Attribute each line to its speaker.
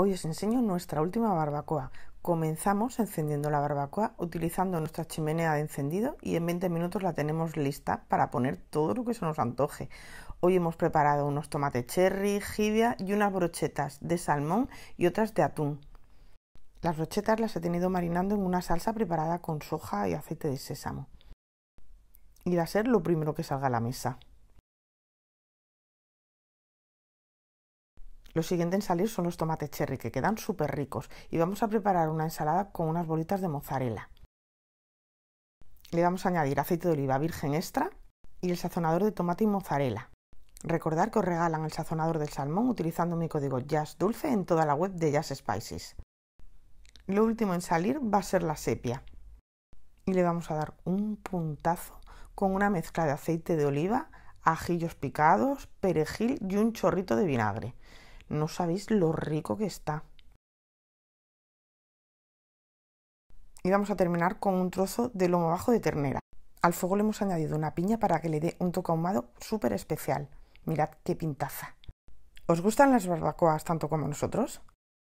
Speaker 1: Hoy os enseño nuestra última barbacoa. Comenzamos encendiendo la barbacoa utilizando nuestra chimenea de encendido y en 20 minutos la tenemos lista para poner todo lo que se nos antoje. Hoy hemos preparado unos tomates cherry, jibia y unas brochetas de salmón y otras de atún. Las brochetas las he tenido marinando en una salsa preparada con soja y aceite de sésamo. Y va a ser lo primero que salga a la mesa. Lo siguiente en salir son los tomates cherry, que quedan súper ricos. Y vamos a preparar una ensalada con unas bolitas de mozzarella. Le vamos a añadir aceite de oliva virgen extra y el sazonador de tomate y mozzarella. Recordar que os regalan el sazonador del salmón utilizando mi código dulce en toda la web de Jazz Spices. Lo último en salir va a ser la sepia. Y le vamos a dar un puntazo con una mezcla de aceite de oliva, ajillos picados, perejil y un chorrito de vinagre. No sabéis lo rico que está. Y vamos a terminar con un trozo de lomo bajo de ternera. Al fuego le hemos añadido una piña para que le dé un toque ahumado súper especial. Mirad qué pintaza. ¿Os gustan las barbacoas tanto como nosotros?